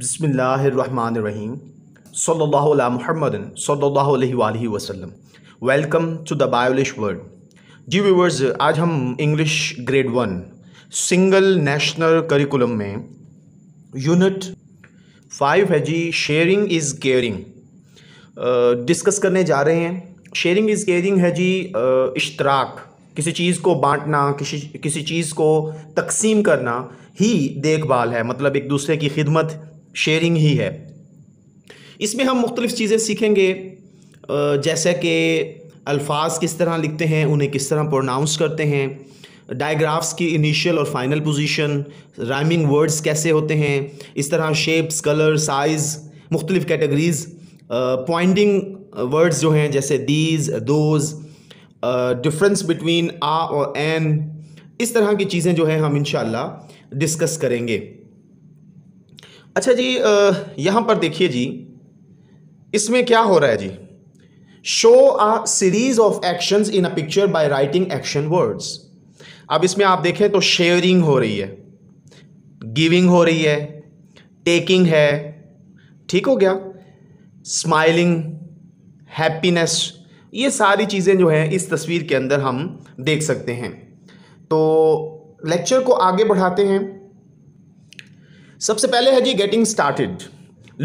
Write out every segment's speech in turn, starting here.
Bismillahirrahmanirrahim. Sallallahu ala सल्ला वसलम वसल्लम welcome to the Biolish world जी व्यूवर्स आज हम English grade one single national curriculum में यूनिट फाइव है जी शेयरिंग इज़ केयरिंग डिस्कस करने जा रहे हैं शेयरिंग इज़ केयरिंग है जी इश्तराक किसी चीज़ को बांटना किसी किसी चीज़ को तकसीम करना ही देखभाल है मतलब एक दूसरे की खिदमत शेयरिंग ही है इसमें हम मुख्तलिफ़ चीज़ें सीखेंगे जैसे कि अल्फाज किस तरह लिखते हैं उन्हें किस तरह प्रोनाउंस करते हैं डायग्राफ्स की इनिशियल और फाइनल पोजीशन राइमिंग वर्ड्स कैसे होते हैं इस तरह शेप्स कलर साइज़ मुख्तलिफ़ कैटेगरीज़ पॉइंटिंग वर्ड्स जो हैं जैसे these those difference between a और एन इस तरह की चीज़ें जो हैं हम इन डिस्कस करेंगे अच्छा जी यहाँ पर देखिए जी इसमें क्या हो रहा है जी show a series of action in a picture by writing action words अब इसमें आप देखें तो शेयरिंग हो रही है गिविंग हो रही है टेकिंग है ठीक हो गया स्माइलिंग हैप्पीनेस ये सारी चीज़ें जो हैं इस तस्वीर के अंदर हम देख सकते हैं तो लेक्चर को आगे बढ़ाते हैं सबसे पहले है जी getting started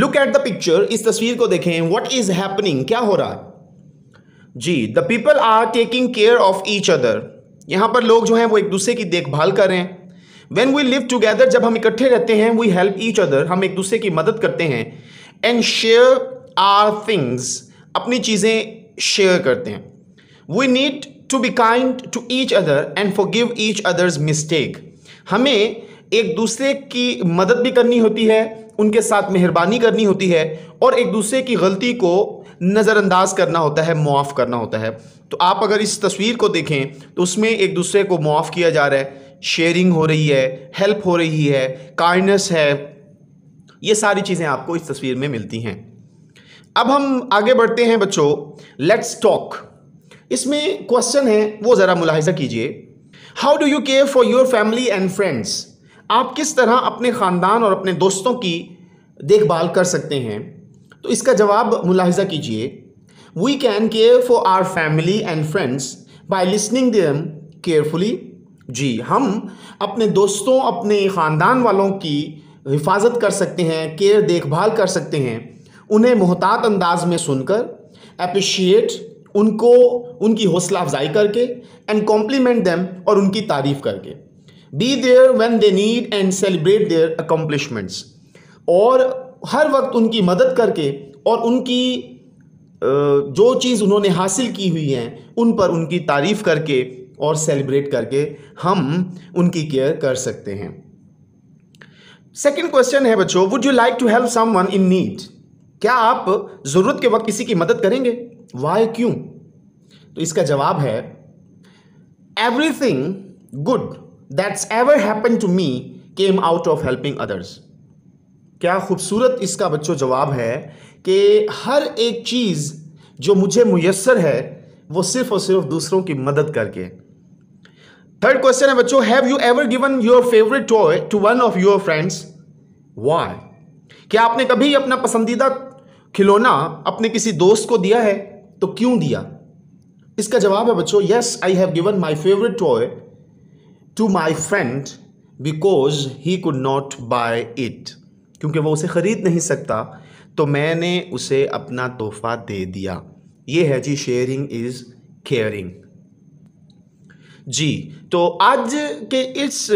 look at the picture इस तस्वीर को देखें व्हाट इज हैपनिंग क्या हो रहा है जी the people are taking care of each other यहां पर लोग जो हैं वो एक दूसरे की देखभाल कर रहे हैं वेन वी लिव टुगेदर जब हम इकट्ठे रहते हैं वी हेल्प ईच अदर हम एक दूसरे की मदद करते हैं एंड शेयर आर थिंग्स अपनी चीज़ें शेयर करते हैं we need to be kind to each other and forgive each others mistake हमें एक दूसरे की मदद भी करनी होती है उनके साथ मेहरबानी करनी होती है और एक दूसरे की गलती को नज़रअंदाज करना होता है मुआफ़ करना होता है तो आप अगर इस तस्वीर को देखें तो उसमें एक दूसरे को मुआफ़ किया जा रहा है शेयरिंग हो रही है हेल्प हो रही है काइंडनेस है ये सारी चीज़ें आपको इस तस्वीर में मिलती हैं अब हम आगे बढ़ते हैं बच्चों लेट्स टॉक इसमें क्वेश्चन है वो ज़रा मुलाहजा कीजिए how do you care for your family and friends आप किस तरह अपने ख़ानदान और अपने दोस्तों की देखभाल कर सकते हैं तो इसका जवाब मुलाहजा कीजिए we can care for our family and friends by listening them carefully जी हम अपने दोस्तों अपने ख़ानदान वालों की हिफाजत कर सकते हैं केयर देखभाल कर सकते हैं उन्हें मोहतात अंदाज में सुनकर अप्रिशिएट उनको उनकी हौसला अफजाई करके एंड कॉम्प्लीमेंट दैम और उनकी तारीफ़ करके be there when they need and celebrate their accomplishments और हर वक्त उनकी मदद करके और उनकी जो चीज़ उन्होंने हासिल की हुई है उन पर उनकी तारीफ़ करके और सेलिब्रेट करके हम उनकी केयर कर सकते हैं सेकेंड क्वेश्चन है बच्चों would you like to help one in need क्या आप ज़रूरत के वक्त किसी की मदद करेंगे वाई क्यों तो इसका जवाब है everything good that's ever happen to me came out of helping others क्या खूबसूरत इसका बच्चों जवाब है कि हर एक चीज़ जो मुझे मुयसर है वो सिर्फ और सिर्फ दूसरों की मदद करके थर्ड क्वेश्चन है बच्चों have you ever given your favourite toy to one of your friends why क्या आपने कभी अपना पसंदीदा खिलौना अपने किसी दोस्त को दिया है तो क्यों दिया इसका जवाब है बच्चों yes I have given my favourite toy to my friend because he could not buy it क्योंकि वो उसे ख़रीद नहीं सकता तो मैंने उसे अपना तोहफ़ा दे दिया ये है जी शेयरिंग इज़ केयरिंग जी तो आज के इस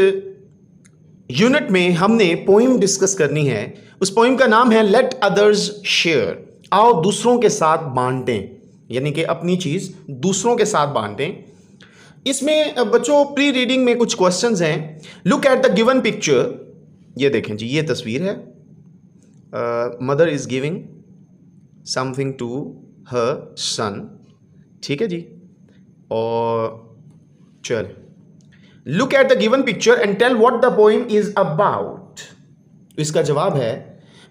यूनिट में हमने पोइम डिस्कस करनी है उस पोइम का नाम है लेट अदर्स शेयर आओ दूसरों के साथ बांटें यानी कि अपनी चीज़ दूसरों के साथ बांटें इसमें बच्चों प्री रीडिंग में कुछ क्वेश्चंस हैं look at the given picture ये देखें जी ये तस्वीर है mother is giving something to her son ठीक है जी और चल look at the given picture and tell what the poem is about इसका जवाब है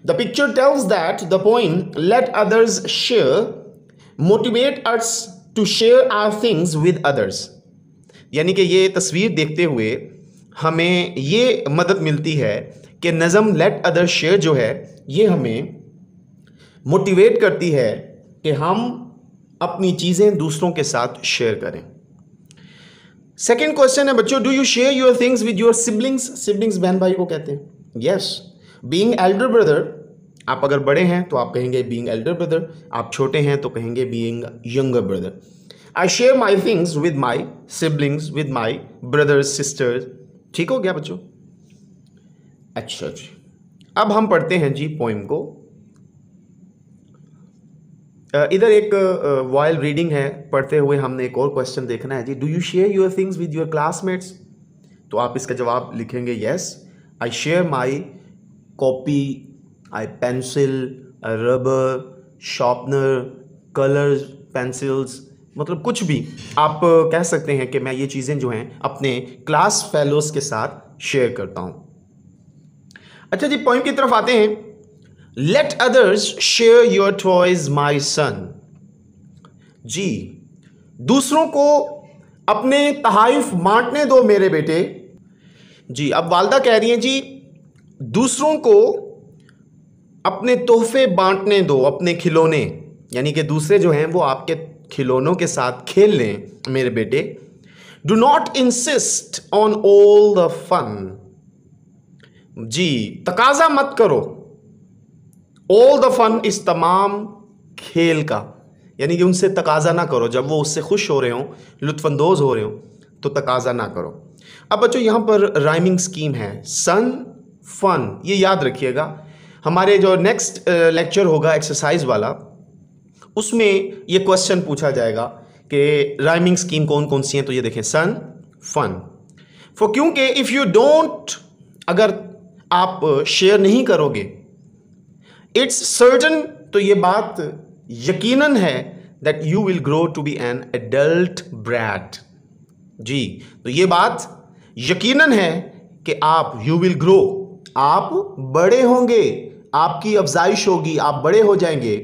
the picture tells that the poem let others share motivate us to share our things with others यानी कि ये तस्वीर देखते हुए हमें ये मदद मिलती है कि नज़म लेट अदर शेयर जो है ये हमें मोटिवेट करती है कि हम अपनी चीज़ें दूसरों के साथ शेयर करें सेकेंड क्वेश्चन है बच्चों do you share your things with your siblings siblings बहन भाई को कहते हैं यस बींग एल्डर ब्रदर आप अगर बड़े हैं तो आप कहेंगे बींग एल्डर ब्रदर आप छोटे हैं तो कहेंगे being younger brother I share my things with my siblings with my brothers sisters ठीक हो गया बच्चों अच्छा जी अब हम पढ़ते हैं जी पोइम को इधर एक वॉयल रीडिंग है पढ़ते हुए हमने एक और क्वेश्चन देखना है जी do you share your things with your classmates तो आप इसका जवाब लिखेंगे yes I share my copy I pencil rubber sharpener colours pencils मतलब कुछ भी आप कह सकते हैं कि मैं ये चीज़ें जो हैं अपने क्लास फेलोज़ के साथ शेयर करता हूँ अच्छा जी पॉइंट की तरफ आते हैं let others share your toys my son जी दूसरों को अपने तहाइफ बांटने दो मेरे बेटे जी अब वालदा कह रही हैं जी दूसरों को अपने तोहफे बांटने दो अपने खिलौने यानी कि दूसरे जो हैं वो आपके खिलौनों के साथ खेल लें मेरे बेटे do not insist on all the fun जी तकाजा मत करो ऑल द फन इस तमाम खेल का यानी कि उनसे तकाजा ना करो जब वो उससे खुश हो रहे हो लुत्फानंदोज हो रहे हो तो तकाजा ना करो अब बच्चों यहाँ पर राइमिंग स्कीम है सन फन ये याद रखिएगा हमारे जो नेक्स्ट लेक्चर होगा एक्सरसाइज वाला उसमें ये क्वेश्चन पूछा जाएगा कि राइमिंग स्कीम कौन कौन सी हैं तो ये देखें सन फन फॉर क्योंकि इफ़ यू डोंट अगर आप शेयर नहीं करोगे इट्स सर्टन तो ये बात यकीनन है that you will grow to be an adult brat जी तो ये बात यकीनन है कि आप यू विल ग्रो आप बड़े होंगे आपकी अफजाइश होगी आप बड़े हो जाएंगे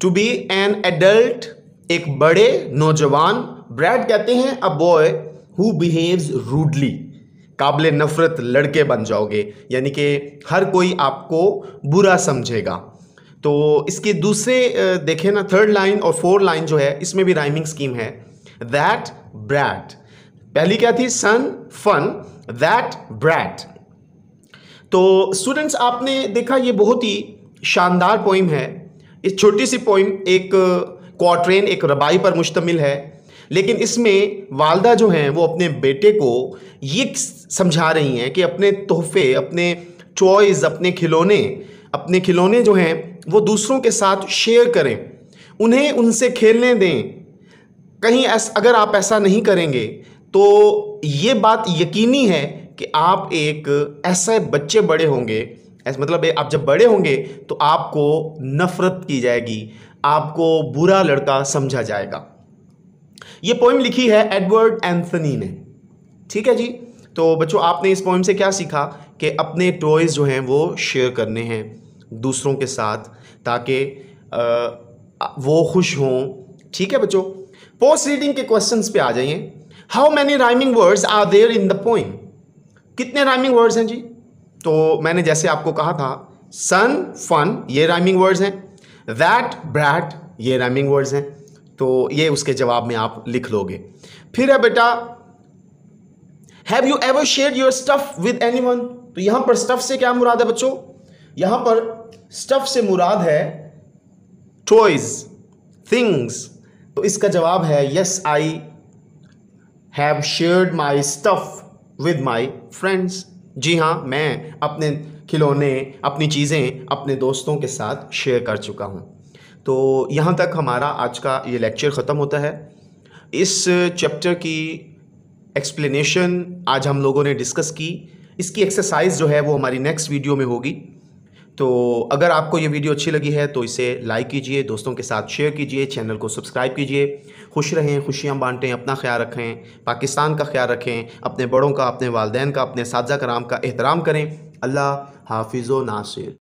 टू बी एन एडल्ट एक बड़े नौजवान ब्रैड कहते हैं a boy who behaves rudely काबिल नफरत लड़के बन जाओगे यानी कि हर कोई आपको बुरा समझेगा तो इसके दूसरे देखें ना थर्ड लाइन और फोर्थ लाइन जो है इसमें भी राइमिंग स्कीम है दैट ब्रैड पहली क्या थी सन फन दैट ब्रैड तो स्टूडेंट्स आपने देखा ये बहुत ही शानदार पोइम है इस छोटी सी पोइम एक क्वाट्रेन एक रबाई पर मुश्तमिल है लेकिन इसमें वालदा जो हैं वो अपने बेटे को ये समझा रही हैं कि अपने तोहफे अपने चॉइस अपने खिलौने अपने खिलौने जो हैं वो दूसरों के साथ शेयर करें उन्हें उनसे खेलने दें कहीं ऐस, अगर आप ऐसा नहीं करेंगे तो ये बात यकीनी है कि आप एक ऐसे बच्चे बड़े होंगे ऐसा मतलब है आप जब बड़े होंगे तो आपको नफ़रत की जाएगी आपको बुरा लड़का समझा जाएगा ये पोइम लिखी है एडवर्ड एंथनी ने ठीक है जी तो बच्चों आपने इस पोइम से क्या सीखा कि अपने टॉयज़ जो हैं वो शेयर करने हैं दूसरों के साथ ताकि वो खुश हों ठीक है बच्चों पोस्ट रीडिंग के क्वेश्चंस पे आ जाइए how many rhyming words are there in the poem कितने राइमिंग वर्ड्स हैं जी तो मैंने जैसे आपको कहा था सन फन ये राइमिंग वर्ड्स हैं दैट ब्रैट ये राइमिंग वर्ड्स हैं तो ये उसके जवाब में आप लिख लोगे फिर है बेटा have you ever share your stuff with any तो यहां पर स्टफ से क्या मुराद है बच्चों यहां पर स्टफ से मुराद है टॉयज थिंग्स तो इसका जवाब है yes I have shared my stuff with my friends जी हाँ मैं अपने खिलौने अपनी चीज़ें अपने दोस्तों के साथ शेयर कर चुका हूँ तो यहाँ तक हमारा आज का ये लेक्चर ख़त्म होता है इस चैप्टर की एक्सप्लेनेशन आज हम लोगों ने डिस्कस की इसकी एक्सरसाइज जो है वो हमारी नेक्स्ट वीडियो में होगी तो अगर आपको ये वीडियो अच्छी लगी है तो इसे लाइक कीजिए दोस्तों के साथ शेयर कीजिए चैनल को सब्सक्राइब कीजिए खुश रहें खुशियाँ बांटें अपना ख्याल रखें पाकिस्तान का ख्याल रखें अपने बड़ों का अपने वालदेन का अपने साजा कराम का एहतराम करें अल्लाह हाफिज़ नासिर